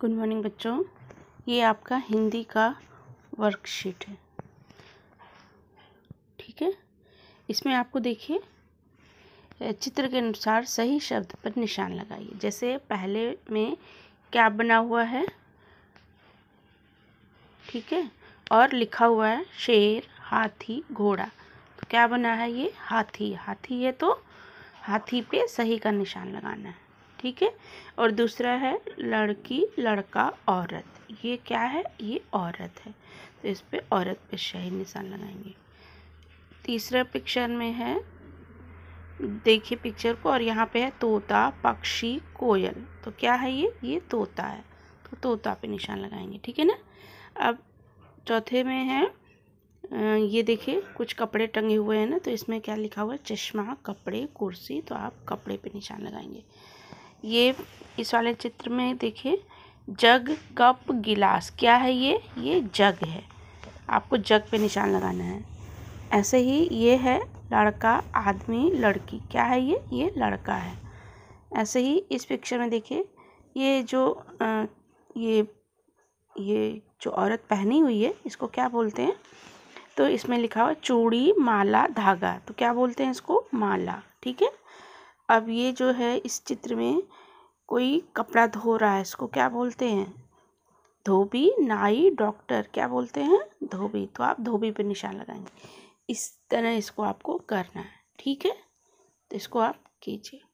good morning बच्चों ये आपका हिंदी का वर्कशीट है ठीक है इसमें आपको देखिए चित्र के अनुसार सही शब्द पर निशान लगाइए जैसे पहले में क्या बना हुआ है ठीक है और लिखा हुआ है शेर हाथी घोड़ा तो क्या बना है ये हाथी हाथी है तो हाथी पे सही का निशान लगाना है ठीक है और दूसरा है लड़की लड़का औरत ये क्या है ये औरत है तो इस पर औरत पे शाही निशान लगाएंगे तीसरे पिक्चर में है देखिए पिक्चर को और यहाँ पे है तोता पक्षी कोयल तो क्या है ये ये तोता है तो तोता पे निशान लगाएंगे ठीक है ना अब चौथे में है ये देखिए कुछ कपड़े टंगे हुए हैं ना तो इसमें क्या लिखा हुआ है चश्मा कपड़े कुर्सी तो आप कपड़े पे निशान लगाएंगे ये इस वाले चित्र में देखिए जग कप गिलास क्या है ये ये जग है आपको जग पे निशान लगाना है ऐसे ही ये है लड़का आदमी लड़की क्या है ये ये लड़का है ऐसे ही इस पिक्चर में देखिए ये जो आ, ये ये जो औरत पहनी हुई है इसको क्या बोलते हैं तो इसमें लिखा हुआ चूड़ी माला धागा तो क्या बोलते हैं इसको माला ठीक है अब ये जो है इस चित्र में कोई कपड़ा धो रहा है इसको क्या बोलते हैं धोबी नाई डॉक्टर क्या बोलते हैं धोबी तो आप धोबी पे निशान लगाएंगे इस तरह इसको आपको करना है ठीक है तो इसको आप कीजिए